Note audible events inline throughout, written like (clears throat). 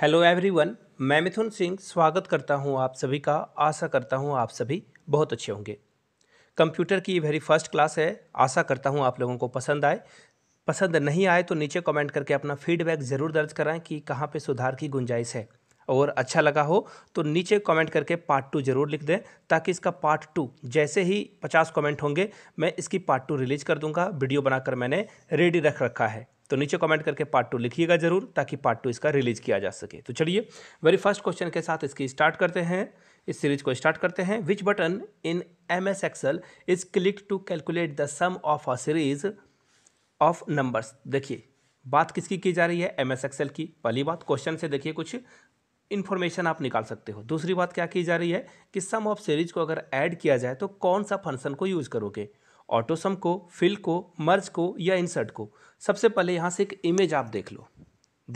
hello everyone मैं मिथुन सिंह स्वागत करता हूं आप सभी का आशा करता हूं आप सभी बहुत अच्छे होंगे कंप्यूटर की वेरी फर्स्ट क्लास है आशा करता हूं आप लोगों को पसंद आए पसंद नहीं आए तो नीचे कमेंट करके अपना फीडबैक ज़रूर दर्ज कराएं कि कहाँ पे सुधार की गुंजाइश है और अच्छा लगा हो तो नीचे कमेंट करके पार्ट टू जरूर लिख दें ताकि इसका पार्ट टू जैसे ही पचास कमेंट होंगे मैं इसकी पार्ट टू रिलीज कर दूंगा वीडियो बनाकर मैंने रेडी रख रखा है तो नीचे कमेंट करके पार्ट टू लिखिएगा जरूर ताकि पार्ट टू इसका रिलीज किया जा सके तो चलिए वेरी फर्स्ट क्वेश्चन के साथ इसकी स्टार्ट करते हैं इस सीरीज को स्टार्ट करते हैं which button in M S Excel is click to calculate the sum of a series of numbers देखिए बात किसकी की जा रही है एम एस एक्सएल की पहली बात क्वेश्चन से देखिए कुछ इन्फॉर्मेशन आप निकाल सकते हो दूसरी बात क्या की जा रही है कि सम ऑफ सीरीज को अगर ऐड किया जाए तो कौन सा फंक्शन को यूज़ करोगे ऑटोसम को फिल को मर्ज को या इंसर्ट को सबसे पहले यहाँ से एक इमेज आप देख लो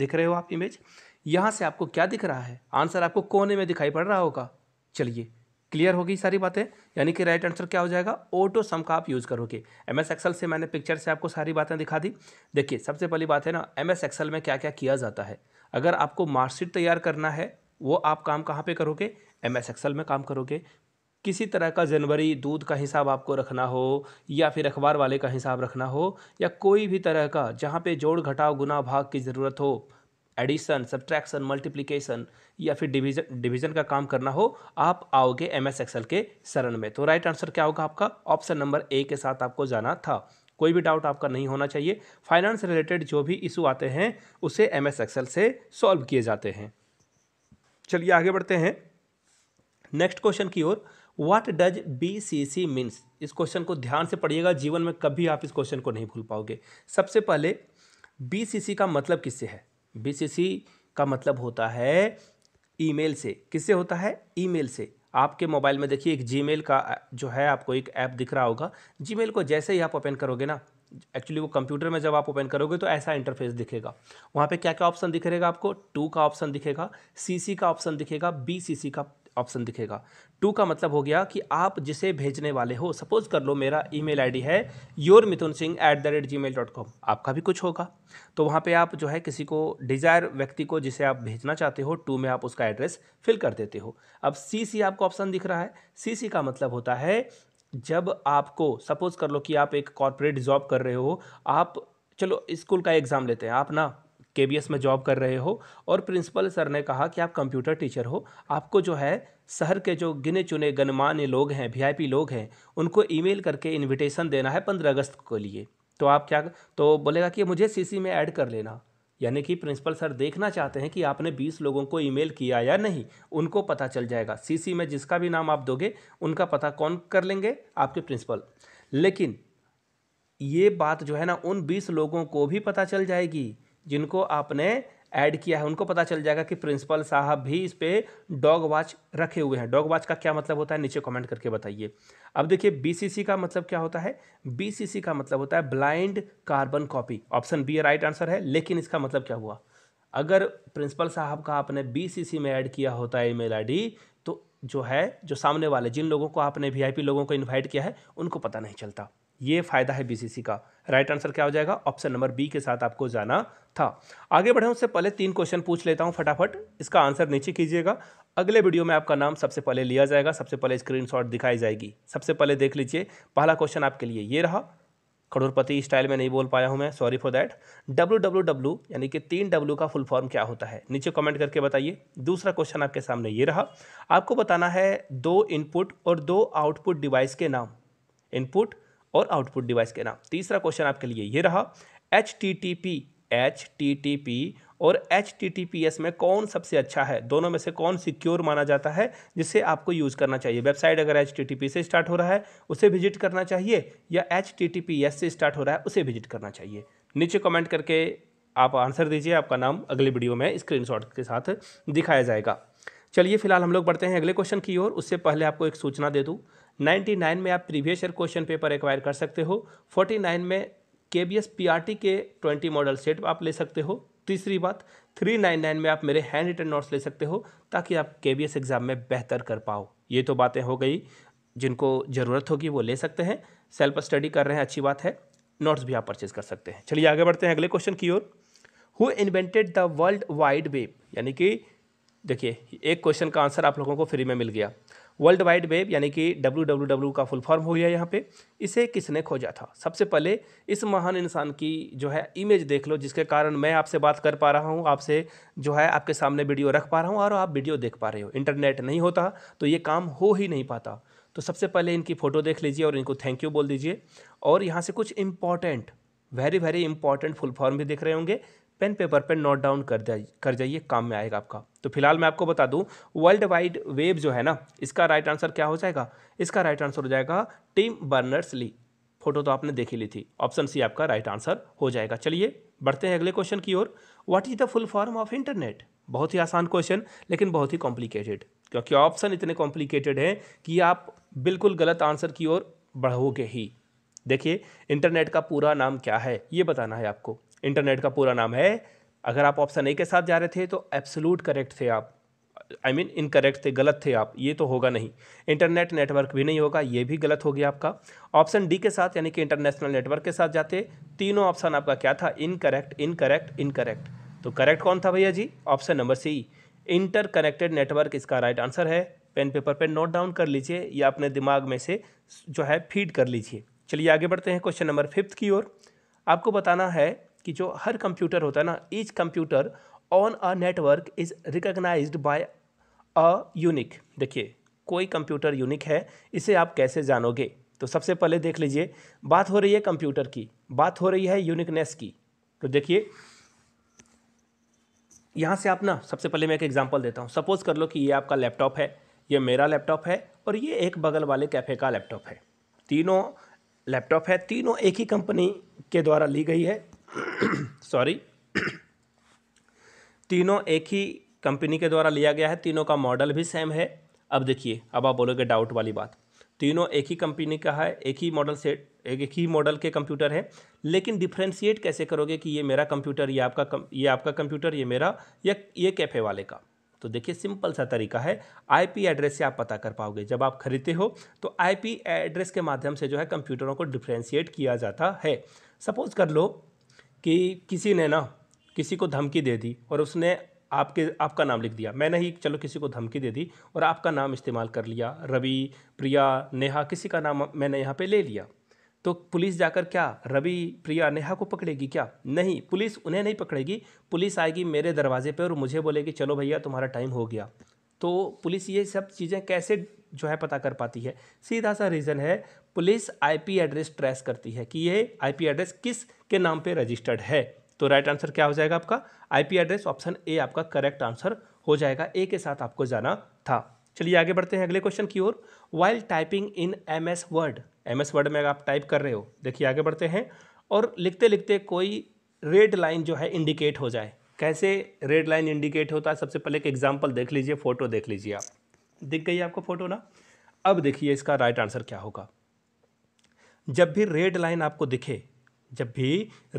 देख रहे हो आप इमेज यहाँ से आपको क्या दिख रहा है आंसर आपको कोने में दिखाई पड़ रहा होगा चलिए क्लियर होगी सारी बातें यानी कि राइट आंसर क्या हो जाएगा ऑटो सम का आप यूज़ करोगे एम एस एक्सल से मैंने पिक्चर से आपको सारी बातें दिखा दी देखिए सबसे पहली बात है ना एम एस एक्सल में क्या क्या किया जाता है अगर आपको मार्कशीट तैयार करना है वो आप काम कहाँ पे करोगे एम एस एक्सल में काम करोगे किसी तरह का जनवरी दूध का हिसाब आपको रखना हो या फिर अखबार वाले का हिसाब रखना हो या कोई भी तरह का जहाँ पे जोड़ घटाव गुना भाग की ज़रूरत हो एडिशन सब्ट्रैक्शन मल्टीप्लिकेशन या फिर डिवीजन डिवीजन का काम करना हो आप आओगे एम एस एक्सल के शरण में तो राइट आंसर क्या होगा आपका ऑप्शन नंबर ए के साथ आपको जाना था कोई भी डाउट आपका नहीं होना चाहिए फाइनेंस रिलेटेड जो भी इशू आते हैं उसे एम एस एक्सएल से सॉल्व किए जाते हैं चलिए आगे बढ़ते हैं नेक्स्ट क्वेश्चन की ओर what does B C C means इस क्वेश्चन को ध्यान से पढ़िएगा जीवन में कभी आप इस क्वेश्चन को नहीं भूल पाओगे सबसे पहले बी सी सी का मतलब किससे है बी सी सी का मतलब होता है ईमेल से किससे होता है ईमेल से आपके मोबाइल में देखिए एक जी का जो है आपको एक ऐप दिख रहा होगा जी को जैसे ही आप ओपन करोगे ना एक्चुअली वो कंप्यूटर में जब आप ओपन करोगे तो ऐसा इंटरफेस दिखेगा वहाँ पे क्या क्या ऑप्शन दिखेगा आपको टू का ऑप्शन दिखेगा सीसी का ऑप्शन दिखेगा बीसीसी का ऑप्शन दिखेगा टू का मतलब हो गया कि आप जिसे भेजने वाले हो सपोज कर लो मेरा ईमेल आईडी है your Mithun Singh at the rate gmail dot com आपका भी कुछ होगा तो वहाँ पे आप जो है किसी को डिज़ायर व्यक्ति को जिसे आप भेजना चाहते हो टू में आप उसका एड्रेस फिल कर देते हो अब सी सी आपको ऑप्शन दिख रहा है सी सी का मतलब होता है जब आपको सपोज कर लो कि आप एक कॉरपोरेट जॉब कर रहे हो आप चलो स्कूल का एग्ज़ाम लेते हैं आप ना के में जॉब कर रहे हो और प्रिंसिपल सर ने कहा कि आप कंप्यूटर टीचर हो आपको जो है शहर के जो गिने चुने गणमान्य लोग हैं वीआईपी लोग हैं उनको ईमेल करके इनविटेशन देना है पंद्रह अगस्त के लिए तो आप क्या तो बोलेगा कि मुझे सी में ऐड कर लेना यानी कि प्रिंसिपल सर देखना चाहते हैं कि आपने 20 लोगों को ईमेल किया या नहीं उनको पता चल जाएगा सीसी में जिसका भी नाम आप दोगे उनका पता कौन कर लेंगे आपके प्रिंसिपल लेकिन ये बात जो है ना उन 20 लोगों को भी पता चल जाएगी जिनको आपने ऐड किया है उनको पता चल जाएगा कि प्रिंसिपल साहब भी इस पर डॉग वॉच रखे हुए हैं डॉग वॉच का क्या मतलब होता है नीचे कमेंट करके बताइए अब देखिए बीसीसी का मतलब क्या होता है बीसीसी का मतलब होता है blind carbon copy option B right answer है लेकिन इसका मतलब क्या हुआ अगर प्रिंसिपल साहब का आपने बी में ऐड किया होता है ईमेल आईडी तो जो है जो सामने वाले जिन लोगों को आपने वी लोगों को इन्वाइट किया है उनको पता नहीं चलता ये फायदा है बीसीसी का राइट आंसर क्या हो जाएगा ऑप्शन नंबर बी के साथ आपको जाना था आगे बढ़े उससे पहले तीन क्वेश्चन पूछ लेता हूं फटाफट इसका आंसर नीचे कीजिएगा अगले वीडियो में आपका नाम सबसे पहले लिया जाएगा सबसे पहले स्क्रीनशॉट दिखाई जाएगी सबसे पहले देख लीजिए पहला क्वेश्चन आपके लिए ये रहा करोड़पति स्टाइल में नहीं बोल पाया हूँ मैं sorry for that W W W यानी कि तीन डब्ल्यू का फुल फॉर्म क्या होता है नीचे कमेंट करके बताइए दूसरा क्वेश्चन आपके सामने ये रहा आपको बताना है दो इनपुट और दो आउटपुट डिवाइस के नाम इनपुट और आउटपुट डिवाइस के नाम तीसरा क्वेश्चन आपके लिए ये रहा H T T P H T T P और H T T P S में कौन सबसे अच्छा है दोनों में से कौन सिक्योर माना जाता है जिसे आपको यूज़ करना चाहिए वेबसाइट अगर एच टी टी पी से स्टार्ट हो रहा है उसे विजिट करना चाहिए या H T T P S से स्टार्ट हो रहा है उसे विजिट करना चाहिए नीचे कमेंट करके आप आंसर दीजिए आपका नाम अगली वीडियो में स्क्रीनशॉट के साथ दिखाया जाएगा चलिए फिलहाल हम लोग बढ़ते हैं अगले क्वेश्चन की ओर उससे पहले आपको एक सूचना दे दूँ 99 में आप previous year question paper acquire कर सकते हो 49 में K B S P R T के ट्वेंटी मॉडल सेट आप ले सकते हो तीसरी बात 399 में आप मेरे हैंड रिटर्न नोट्स ले सकते हो ताकि आप के बी एस एग्ज़ाम में बेहतर कर पाओ ये तो बातें हो गई जिनको ज़रूरत होगी वो ले सकते हैं सेल्फ स्टडी कर रहे हैं अच्छी बात है नोट्स भी आप परचेज कर सकते हैं चलिए आगे बढ़ते हैं अगले क्वेश्चन की ओर who invented the World Wide Web यानी कि देखिए एक क्वेश्चन का आंसर आप लोगों को फ्री में मिल गया वर्ल्ड वाइड वेब यानी कि डब्ल्यू का फुल फॉर्म हो गया यहाँ पे इसे किसने खोजा था सबसे पहले इस महान इंसान की जो है इमेज देख लो जिसके कारण मैं आपसे बात कर पा रहा हूँ आपसे जो है आपके सामने वीडियो रख पा रहा हूँ और आप वीडियो देख पा रहे हो इंटरनेट नहीं होता तो ये काम हो ही नहीं पाता तो सबसे पहले इनकी फ़ोटो देख लीजिए और इनको थैंक यू बोल दीजिए और यहाँ से कुछ important very very important full form भी देख रहे होंगे पेन पेपर पर नोट डाउन कर जाइए कर जाइए काम में आएगा आपका तो फिलहाल मैं आपको बता दूं वर्ल्ड वाइड वेब जो है ना इसका राइट आंसर क्या हो जाएगा इसका राइट आंसर हो जाएगा टीम बर्नर्स ली फोटो तो आपने देखी ली थी ऑप्शन सी आपका राइट आंसर हो जाएगा चलिए बढ़ते हैं अगले क्वेश्चन की ओर what is the full form of internet बहुत ही आसान क्वेश्चन लेकिन बहुत ही कॉम्प्लिकेटेड क्योंकि ऑप्शन इतने कॉम्प्लिकेटेड हैं कि आप बिल्कुल गलत आंसर की ओर बढ़ोगे ही देखिए इंटरनेट का पूरा नाम क्या है ये बताना है आपको इंटरनेट का पूरा नाम है अगर आप ऑप्शन ए के साथ जा रहे थे तो एब्सोलूट करेक्ट थे आप आई मीन इनकरेक्ट थे गलत थे आप ये तो होगा नहीं इंटरनेट नेटवर्क भी नहीं होगा ये भी गलत हो गया आपका ऑप्शन डी के साथ यानी कि इंटरनेशनल नेटवर्क के साथ जाते तीनों ऑप्शन आपका क्या था इनकरेक्ट इनकरेक्ट इनकरेक्ट तो करेक्ट कौन था भैया जी option number C interconnected network इसका राइट आंसर है पेन पेपर पे नोट डाउन कर लीजिए या अपने दिमाग में से जो है फीड कर लीजिए चलिए आगे बढ़ते हैं क्वेश्चन नंबर फिफ्थ की ओर आपको बताना है कि जो हर कंप्यूटर होता है ना each computer on a network is recognize by a unique देखिए कोई कंप्यूटर यूनिक है इसे आप कैसे जानोगे तो सबसे पहले देख लीजिए बात हो रही है कंप्यूटर की बात हो रही है यूनिकनेस की तो देखिए यहाँ से आप ना सबसे पहले मैं एक एग्जांपल देता हूँ सपोज़ कर लो कि ये आपका लैपटॉप है ये मेरा लैपटॉप है और ये एक बगल वाले कैफ़े का लैपटॉप है तीनों लैपटॉप है तीनों एक ही कंपनी के द्वारा ली गई है सॉरी (clears throat) (clears throat) तीनों एक ही कंपनी के द्वारा लिया गया है तीनों का मॉडल भी सेम है अब देखिए अब आप बोलोगे डाउट वाली बात तीनों एक ही कंपनी का है एक ही मॉडल सेट एक एक ही मॉडल के कंप्यूटर है लेकिन डिफ्रेंशिएट कैसे करोगे कि ये मेरा कंप्यूटर ये आपका कम, ये आपका कंप्यूटर ये मेरा या ये कैफ़े वाले का तो देखिए सिंपल सा तरीका है आईपी एड्रेस से आप पता कर पाओगे जब आप खरीदते हो तो आईपी एड्रेस के माध्यम से जो है कंप्यूटरों को डिफ्रेंशिएट किया जाता है सपोज़ कर लो कि किसी ने ना किसी को धमकी दे दी और उसने आपके आपका नाम लिख दिया मैंने ही चलो किसी को धमकी दे दी और आपका नाम इस्तेमाल कर लिया रवि प्रिया नेहा किसी का नाम मैंने यहाँ पे ले लिया तो पुलिस जाकर क्या रवि प्रिया नेहा को पकड़ेगी क्या नहीं पुलिस उन्हें नहीं पकड़ेगी पुलिस आएगी मेरे दरवाजे पे और मुझे बोलेगी चलो भैया तुम्हारा टाइम हो गया तो पुलिस ये सब चीज़ें कैसे जो है पता कर पाती है सीधा सा रीज़न है पुलिस आईपी एड्रेस ट्रेस करती है कि ये आईपी एड्रेस किस के नाम पे रजिस्टर्ड है तो राइट आंसर क्या हो जाएगा आपका आईपी एड्रेस ऑप्शन ए आपका करेक्ट आंसर हो जाएगा ए के साथ आपको जाना था चलिए आगे बढ़ते हैं अगले क्वेश्चन की ओर while typing in M S Word M S Word में अगर आप टाइप कर रहे हो देखिए आगे बढ़ते हैं और लिखते लिखते कोई रेड लाइन जो है इंडिकेट हो जाए कैसे रेड लाइन इंडिकेट होता है सबसे पहले एक एग्जाम्पल देख लीजिए फ़ोटो देख लीजिए आप दिख गई आपको फ़ोटो ना अब देखिए इसका राइट आंसर क्या होगा जब भी रेड लाइन आपको दिखे जब भी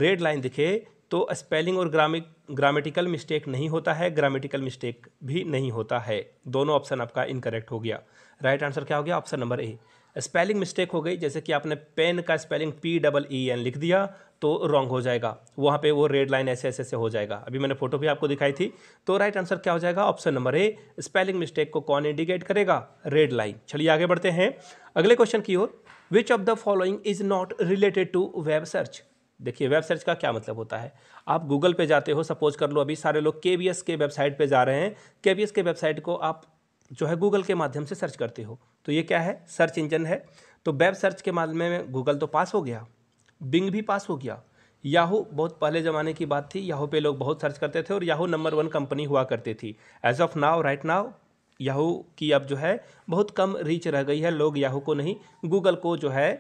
रेड लाइन दिखे तो स्पेलिंग और ग्रामिक ग्रामेटिकल मिस्टेक नहीं होता है ग्रामेटिकल मिस्टेक भी नहीं होता है दोनों ऑप्शन आपका इनकरेक्ट हो गया राइट आंसर क्या हो गया option number A spelling mistake हो गई जैसे कि आपने पेन का spelling P double E N लिख दिया तो रॉन्ग हो जाएगा वहाँ पे वो रेड लाइन ऐसे ऐसे ऐसे हो जाएगा अभी मैंने फोटो भी आपको दिखाई थी तो राइट आंसर क्या हो जाएगा option number A spelling mistake को कौन इंडिकेट करेगा रेड लाइन चलिए आगे बढ़ते हैं अगले क्वेश्चन की ओर which of the following is not related to web search देखिए वेब सर्च का क्या मतलब होता है आप गूगल पे जाते हो सपोज कर लो अभी सारे लोग के के वेबसाइट पे जा रहे हैं के के वेबसाइट को आप जो है गूगल के माध्यम से सर्च करते हो तो ये क्या है सर्च इंजन है तो वेब सर्च के मामले में गूगल तो पास हो गया बिंग भी पास हो गया याहू बहुत पहले ज़माने की बात थी याहू पे लोग बहुत सर्च करते थे और याहू नंबर वन कंपनी हुआ करती थी age of now right now Yahoo की अब जो है बहुत कम रीच रह गई है लोग याहू को नहीं गूगल को जो है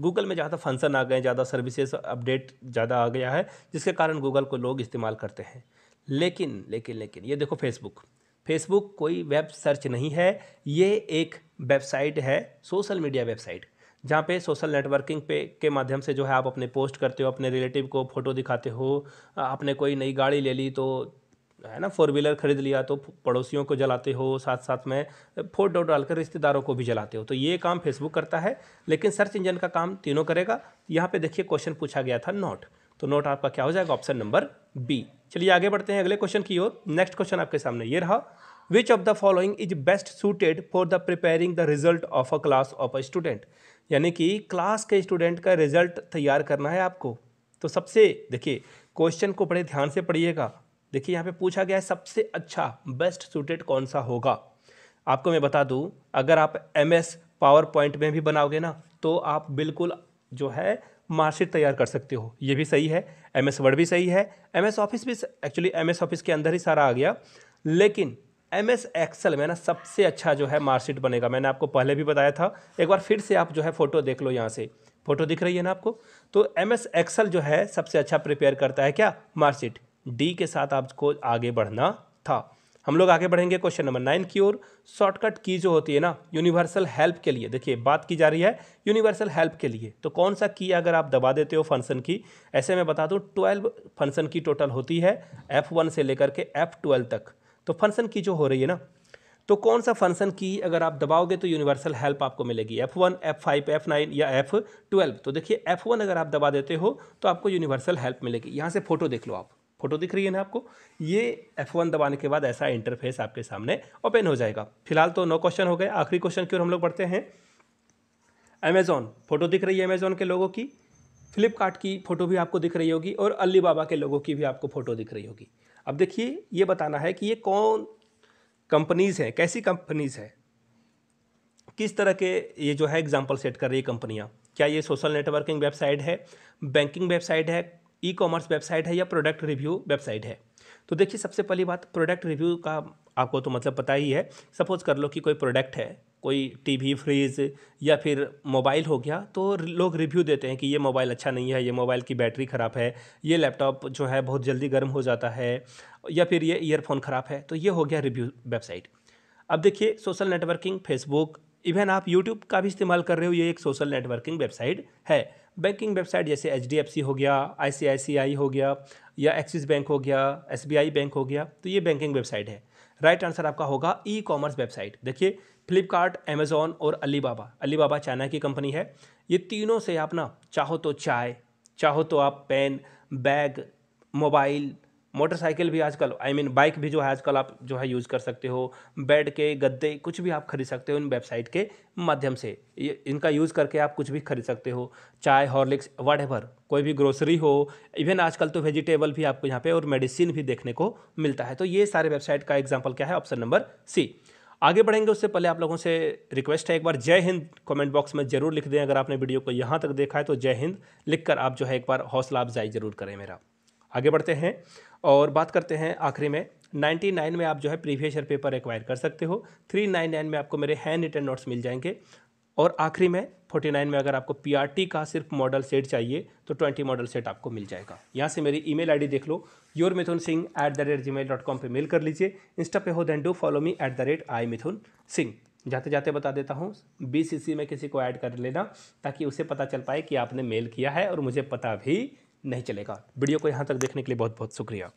गूगल में ज़्यादा फंक्शन आ गए ज़्यादा सर्विसेज अपडेट ज़्यादा आ गया है जिसके कारण गूगल को लोग इस्तेमाल करते हैं लेकिन लेकिन लेकिन ये देखो फेसबुक फेसबुक कोई वेब सर्च नहीं है ये एक वेबसाइट है सोशल मीडिया वेबसाइट जहाँ पे सोशल नेटवर्किंग पे के माध्यम से जो है आप अपने पोस्ट करते हो अपने रिलेटिव को फ़ोटो दिखाते हो आपने कोई नई गाड़ी ले ली तो है ना फोर व्हीलर खरीद लिया तो पड़ोसियों को जलाते हो साथ साथ में फोटो डालकर रिश्तेदारों को भी जलाते हो तो ये काम फेसबुक करता है लेकिन सर्च इंजन का काम तीनों करेगा यहाँ पे देखिए क्वेश्चन पूछा गया था नोट तो नोट आपका क्या हो जाएगा ऑप्शन नंबर बी चलिए आगे बढ़ते हैं अगले क्वेश्चन की ओर नेक्स्ट क्वेश्चन आपके सामने ये रहा which of the following is best suited for the preparing the result of a class of a student यानी कि क्लास के स्टूडेंट का रिजल्ट तैयार करना है आपको तो सबसे देखिए क्वेश्चन को बड़े ध्यान से पढ़िएगा देखिए यहाँ पे पूछा गया है सबसे अच्छा बेस्ट सूटेड कौन सा होगा आपको मैं बता दूँ अगर आप एम एस पावर पॉइंट में भी बनाओगे ना तो आप बिल्कुल जो है मार्कशीट तैयार कर सकते हो ये भी सही है एम एस वर्ड भी सही है एम एस ऑफिस भी एक्चुअली एम एस ऑफिस के अंदर ही सारा आ गया लेकिन एम एस एक्सल में ना सबसे अच्छा जो है मार्कशीट बनेगा मैंने आपको पहले भी बताया था एक बार फिर से आप जो है फ़ोटो देख लो यहाँ से फ़ोटो दिख रही है ना आपको तो एम एस एक्सल जो है सबसे अच्छा प्रिपेयर करता है क्या मार्कशीट डी के साथ आपको आगे बढ़ना था हम लोग आगे बढ़ेंगे क्वेश्चन नंबर नाइन की ओर शॉर्टकट की जो होती है ना यूनिवर्सल हेल्प के लिए देखिए बात की जा रही है यूनिवर्सल हेल्प के लिए तो कौन सा की अगर आप दबा देते हो फंक्शन की ऐसे मैं बता दूँ ट्वेल्व फंक्शन की टोटल होती है एफ वन से लेकर के एफ ट्वेल्व तक तो फंक्शन की जो हो रही है ना तो कौन सा फंक्शन की अगर आप दबाओगे तो यूनिवर्सल हेल्प आपको मिलेगी F one F five F nine या एफ ट्वेल्व तो देखिए एफ वन अगर आप दबा देते हो तो आपको यूनिवर्सल हेल्प मिलेगी यहाँ से फोटो देख लो आप फोटो दिख रही है ना आपको ये F1 दबाने के बाद ऐसा इंटरफेस आपके सामने ओपन हो जाएगा फिलहाल तो नौ क्वेश्चन हो गए आखिरी क्वेश्चन की ओर हम लोग बढ़ते हैं अमेजोन फोटो दिख रही है अमेजोन के लोगों की फ्लिपकार्ट की फ़ोटो भी आपको दिख रही होगी और अली बाबा के लोगों की भी आपको फ़ोटो दिख रही होगी अब देखिए ये बताना है कि ये कौन कंपनीज़ हैं कैसी कंपनीज़ हैं किस तरह के ये जो है एग्जाम्पल सेट कर रही है कंपनियाँ क्या ये सोशल नेटवर्किंग वेबसाइट है बैंकिंग वेबसाइट है ई कॉमर्स वेबसाइट है या प्रोडक्ट रिव्यू वेबसाइट है तो देखिए सबसे पहली बात प्रोडक्ट रिव्यू का आपको तो मतलब पता ही है सपोज कर लो कि कोई प्रोडक्ट है कोई टीवी फ्रिज या फिर मोबाइल हो गया तो लोग रिव्यू देते हैं कि ये मोबाइल अच्छा नहीं है ये मोबाइल की बैटरी ख़राब है ये लैपटॉप जो है बहुत जल्दी गर्म हो जाता है या फिर ये ईयरफोन ख़राब है तो ये हो गया रिव्यू वेबसाइट अब देखिए सोशल नेटवर्किंग फेसबुक इवन आप यूट्यूब का भी इस्तेमाल कर रहे हो ये एक सोशल नेटवर्किंग वेबसाइट है बैंकिंग वेबसाइट जैसे एच हो गया आई हो गया या एक्सिस बैंक हो गया एस बैंक हो गया तो ये बैंकिंग वेबसाइट है राइट आंसर आपका होगा ई कॉमर्स वेबसाइट देखिए फ्लिपकार्ट अमेज़ॉन और अलीबाबा अलीबाबा चाइना की कंपनी है ये तीनों से आप ना चाहो तो चाय चाहो तो आप पेन बैग मोबाइल मोटरसाइकिल भी आजकल आई मीन बाइक भी जो है आजकल आप जो है यूज़ कर सकते हो बेड के गद्दे कुछ भी आप खरीद सकते हो इन वेबसाइट के माध्यम से ये इनका यूज़ करके आप कुछ भी खरीद सकते हो चाय हॉर्लिक्स वट कोई भी ग्रोसरी हो इवन आजकल तो वेजिटेबल भी आपको यहाँ पे और मेडिसिन भी देखने को मिलता है तो ये सारे वेबसाइट का एग्जाम्पल क्या है ऑप्शन नंबर सी आगे बढ़ेंगे उससे पहले आप लोगों से रिक्वेस्ट है एक बार जय हिंद कमेंट बॉक्स में जरूर लिख दें अगर आपने वीडियो को यहाँ तक देखा है तो जय हिंद लिखकर आप जो है एक बार हौसला अफजाई जरूर करें मेरा आगे बढ़ते हैं और बात करते हैं आखिरी में 99 में आप जो है प्रीवियस ईयर पेपर एक्वायर कर सकते हो 399 में आपको मेरे हैंड रिटर्न नोट्स मिल जाएंगे और आखिरी में 49 में अगर आपको पी का सिर्फ मॉडल सेट चाहिए तो 20 मॉडल सेट आपको मिल जाएगा यहाँ से मेरी ईमेल आईडी देख लो your Mithun Singh at the rate gmail dot com पर मेल कर लीजिए इंस्टा पे हो then do follow me at the rate I Mithun Singh जाते जाते बता देता हूँ बी में किसी को ऐड कर लेना ताकि उसे पता चल पाए कि आपने मेल किया है और मुझे पता भी नहीं चलेगा वीडियो को यहाँ तक देखने के लिए बहुत बहुत शुक्रिया